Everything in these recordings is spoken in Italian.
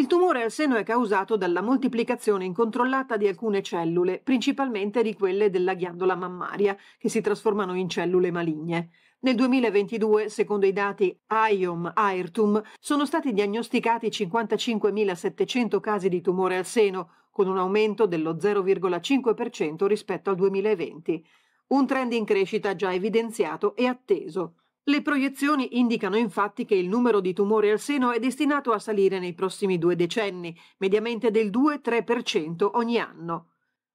Il tumore al seno è causato dalla moltiplicazione incontrollata di alcune cellule, principalmente di quelle della ghiandola mammaria, che si trasformano in cellule maligne. Nel 2022, secondo i dati IOM-AIRTUM, sono stati diagnosticati 55.700 casi di tumore al seno, con un aumento dello 0,5% rispetto al 2020. Un trend in crescita già evidenziato e atteso. Le proiezioni indicano infatti che il numero di tumori al seno è destinato a salire nei prossimi due decenni, mediamente del 2-3% ogni anno.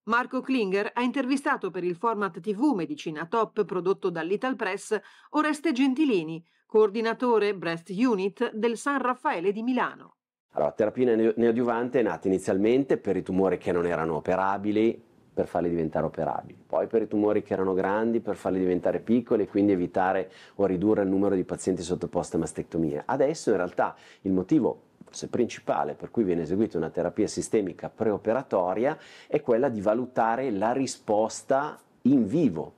Marco Klinger ha intervistato per il format TV Medicina Top prodotto dall'Ital Press Oreste Gentilini, coordinatore Breast Unit del San Raffaele di Milano. Allora, terapia neoadiuvante è nata inizialmente per i tumori che non erano operabili, per farli diventare operabili. Poi per i tumori che erano grandi, per farli diventare piccoli e quindi evitare o ridurre il numero di pazienti sottoposti a mastectomia. Adesso in realtà il motivo se principale per cui viene eseguita una terapia sistemica preoperatoria è quella di valutare la risposta in vivo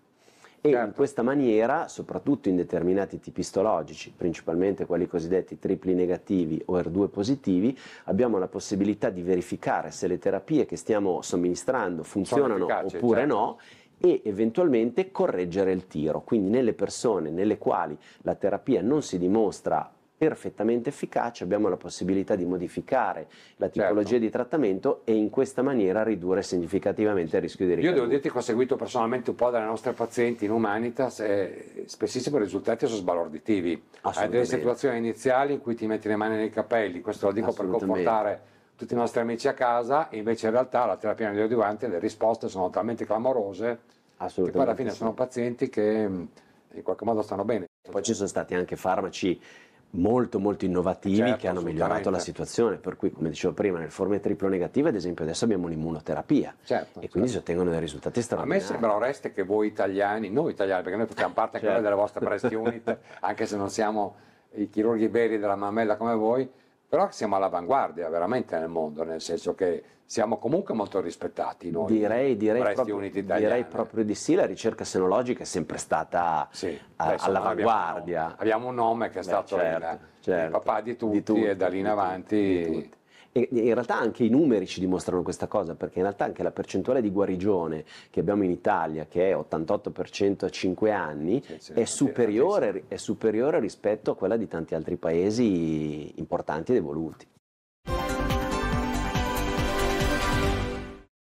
e certo. in questa maniera, soprattutto in determinati tipi istologici, principalmente quelli cosiddetti tripli negativi o R2 positivi, abbiamo la possibilità di verificare se le terapie che stiamo somministrando funzionano efficaci, oppure certo. no e eventualmente correggere il tiro. Quindi nelle persone nelle quali la terapia non si dimostra perfettamente efficace, abbiamo la possibilità di modificare la certo. tipologia certo. di trattamento e in questa maniera ridurre significativamente il rischio di ricaduta. Io devo dirti che ho seguito personalmente un po' dalle nostre pazienti in Humanitas e spessissimo i risultati sono sbalorditivi. Hai eh, delle situazioni iniziali in cui ti metti le mani nei capelli, questo lo dico per confortare tutti i nostri amici a casa, e invece in realtà la terapia neodivante, le risposte sono talmente clamorose che poi alla fine sì. sono pazienti che mm, in qualche modo stanno bene. Poi ci sono stati anche farmaci molto molto innovativi certo, che hanno migliorato la situazione, per cui come dicevo prima nel forme triplo negative ad esempio adesso abbiamo un'immunoterapia certo, e quindi certo. si ottengono dei risultati straordinari. A me sembra Oreste che voi italiani, noi italiani perché noi facciamo parte anche certo. della vostra press unit anche se non siamo i chirurghi veri della mammella come voi, però siamo all'avanguardia veramente nel mondo, nel senso che siamo comunque molto rispettati noi. Direi, direi, proprio, direi proprio, di sì, la ricerca serologica è sempre stata sì, all'avanguardia. Abbiamo un, nome, abbiamo un nome che è Beh, stato certo, il, certo, il, papà di tutti, di tutti e da lì in avanti e in realtà anche i numeri ci dimostrano questa cosa, perché in realtà anche la percentuale di guarigione che abbiamo in Italia, che è 88% a 5 anni, è, superiore, è superiore rispetto a quella di tanti altri paesi importanti ed evoluti.